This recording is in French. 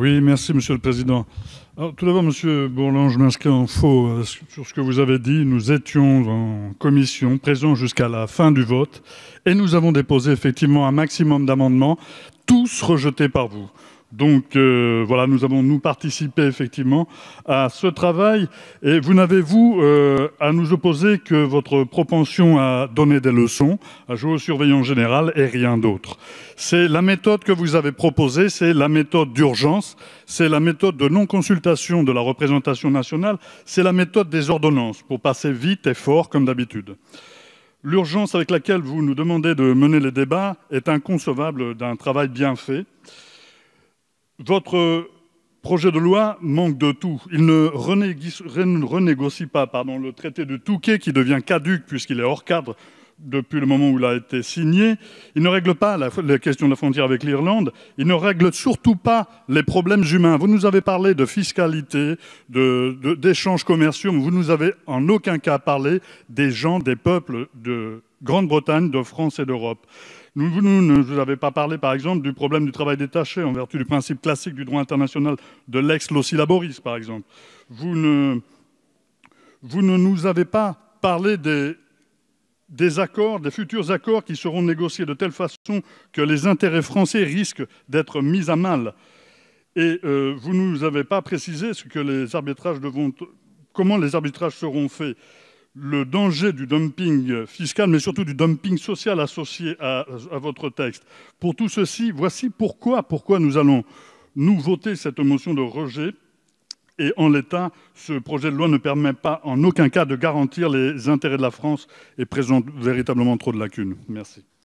Oui, merci, Monsieur le Président. tout d'abord, Monsieur Bourlange, je m'inscris en faux euh, sur ce que vous avez dit. Nous étions en commission, présents jusqu'à la fin du vote, et nous avons déposé effectivement un maximum d'amendements, tous rejetés par vous. Donc euh, voilà, nous avons nous participé effectivement à ce travail et vous n'avez vous euh, à nous opposer que votre propension à donner des leçons, à jouer au surveillant général et rien d'autre. C'est la méthode que vous avez proposée, c'est la méthode d'urgence, c'est la méthode de non-consultation de la représentation nationale, c'est la méthode des ordonnances pour passer vite et fort comme d'habitude. L'urgence avec laquelle vous nous demandez de mener les débats est inconcevable d'un travail bien fait. Votre projet de loi manque de tout. Il ne renégocie pas le traité de Touquet qui devient caduque puisqu'il est hors cadre depuis le moment où il a été signé. Il ne règle pas la, question de la frontière avec l'Irlande. Il ne règle surtout pas les problèmes humains. Vous nous avez parlé de fiscalité, d'échanges commerciaux, mais vous nous avez en aucun cas parlé des gens, des peuples de, Grande-Bretagne, de France et d'Europe. Nous, ne vous avez pas parlé, par exemple, du problème du travail détaché en vertu du principe classique du droit international de l'ex loci laboris, par exemple. Vous ne, vous ne nous avez pas parlé des accords, des futurs accords qui seront négociés de telle façon que les intérêts français risquent d'être mis à mal. Et euh, vous ne nous avez pas précisé ce que les arbitrages devront, comment les arbitrages seront faits le danger du dumping fiscal, mais surtout du dumping social associé à, votre texte. Pour tout ceci, voici pourquoi, pourquoi nous allons nous voter cette motion de rejet. Et en l'état, ce projet de loi ne permet pas en aucun cas de garantir les intérêts de la France et présente véritablement trop de lacunes. Merci.